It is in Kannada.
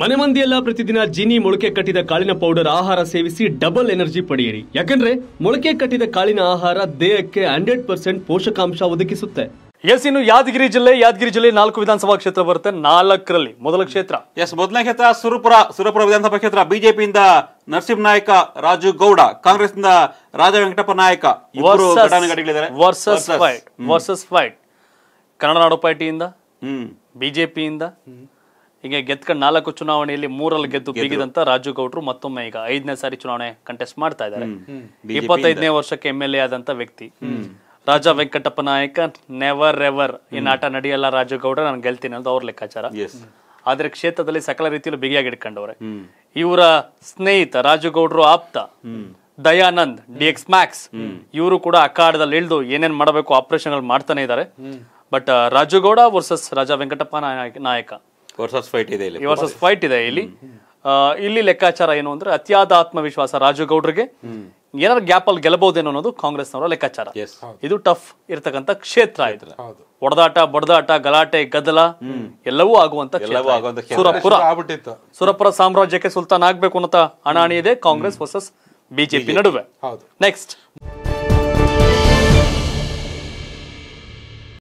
ಮನೆ ಮಂದಿಯೆಲ್ಲ ಪ್ರತಿದಿನ ಜೀನಿ ಮೊಳಕೆ ಕಟ್ಟಿದ ಕಾಳಿನ ಪೌಡರ್ ಆಹಾರ ಸೇವಿಸಿ ಡಬಲ್ ಎನರ್ಜಿ ಪಡೆಯಿರಿ ಯಾಕಂದ್ರೆ ಮೊಳಕೆ ಕಟ್ಟಿದ ಕಾಳಿನ ಆಹಾರ ದೇಹಕ್ಕೆ ಹಂಡ್ರೆಡ್ ಪರ್ಸೆಂಟ್ ಪೋಷಕಾಂಶ ಒದಗಿಸುತ್ತೆ ಎಸ್ ಇನ್ನು ಯಾದಗಿರಿ ಜಿಲ್ಲೆ ಯಾದಗಿರಿ ಜಿಲ್ಲೆ ನಾಲ್ಕು ವಿಧಾನಸಭಾ ಕ್ಷೇತ್ರ ಬರುತ್ತೆ ನಾಲ್ಕರಲ್ಲಿ ಮೊದಲ ಕ್ಷೇತ್ರ ಎಸ್ ಮೊದಲನೇ ಕ್ಷೇತ್ರ ಸುರಪುರ ಸುರಪುರ ವಿಧಾನಸಭಾ ಕ್ಷೇತ್ರ ಬಿಜೆಪಿಯಿಂದ ನರಸಿಂಹ ನಾಯಕ ರಾಜು ಗೌಡ ಕಾಂಗ್ರೆಸ್ ನಿಂದ ರಾಜ ವೆಂಕಟಪ್ಪ ನಾಯಕ ಕನ್ನಡ ನಾಡು ಪಾರ್ಟಿಯಿಂದ ಬಿಜೆಪಿಯಿಂದ ಹೀಗೆ ಗೆದ್ಕೊಂಡು ನಾಲ್ಕು ಚುನಾವಣೆಯಲ್ಲಿ ಮೂರಲ್ಲಿ ಗೆದ್ದು ಬೀಗಿದಂತ ರಾಜು ಗೌಡ್ರು ಮತ್ತೊಮ್ಮೆ ಈಗ ಐದನೇ ಸಾರಿ ಚುನಾವಣೆ ಕಂಟೆಸ್ಟ್ ಮಾಡ್ತಾ ಇದ್ದಾರೆ ಇಪ್ಪತ್ತೈದನೇ ವರ್ಷಕ್ಕೆ ಎಂ ಎಲ್ ಎ ಆದಂತ ವ್ಯಕ್ತಿ ರಾಜಾ ವೆಂಕಟಪ್ಪ ನಾಯಕ ನೆವರ್ ಎವರ್ ಈ ಆಟ ನಡೆಯಲ್ಲ ರಾಜು ಗೌಡ್ರ ನಾನು ಗೆಲ್ತೀನಿ ಅಂತ ಅವ್ರ ಲೆಕ್ಕಾಚಾರ ಆದ್ರೆ ಕ್ಷೇತ್ರದಲ್ಲಿ ಸಕಲ ರೀತಿಯಲ್ಲೂ ಬಿಗಿಯಾಗಿ ಇಟ್ಕೊಂಡವ್ರೆ ಇವರ ಸ್ನೇಹಿತ ರಾಜು ಗೌಡ್ರು ಆಪ್ತ ದಯಾನಂದ್ ಡಿ ಎಕ್ಸ್ ಮ್ಯಾಕ್ಸ್ ಇವರು ಕೂಡ ಅಖಾಡದಲ್ಲಿ ಇಳಿದು ಏನೇನ್ ಮಾಡಬೇಕು ಆಪರೇಷನ್ ಮಾಡ್ತಾನೆ ಇದ್ದಾರೆ but Rajugowda versus Raja Venkatappa Nayaka fight ಇದೆ ಇಲ್ಲಿ ವರ್ಸಸ್ ಫೈಟ್ ಇದೆ ಇಲ್ಲಿ ಇಲ್ಲಿ ಲೆಕ್ಕಾಚಾರ ಏನು ಅಂದ್ರೆ ಅತಿಯಾದ ಆತ್ಮವಿಶ್ವಾಸ ರಾಜು ಏನಾದ್ರು ಗ್ಯಾಪ್ ಅಲ್ಲಿ ಗೆಲ್ಲಬಹುದೇನೋ ಅನ್ನೋದು ಕಾಂಗ್ರೆಸ್ ಅವರ ಲೆಕ್ಕಾಚಾರ ಇದು ಟಫ್ ಇರತಕ್ಕಂತ ಕ್ಷೇತ್ರ ಇದ್ರೆ ಒಡದಾಟ ಬಡದಾಟ ಗಲಾಟೆ ಗದ್ದಲ ಎಲ್ಲವೂ ಆಗುವಂತ ಸುರಪುರ ಸುರಪುರ ಸಾಮ್ರಾಜ್ಯಕ್ಕೆ ಸುಲ್ತಾನ್ ಆಗ್ಬೇಕು ಅನ್ನೋ ಅಣಾಣಿ ಇದೆ ಕಾಂಗ್ರೆಸ್ ವರ್ಸಸ್ ಬಿಜೆಪಿ ನಡುವೆ ನೆಕ್ಸ್ಟ್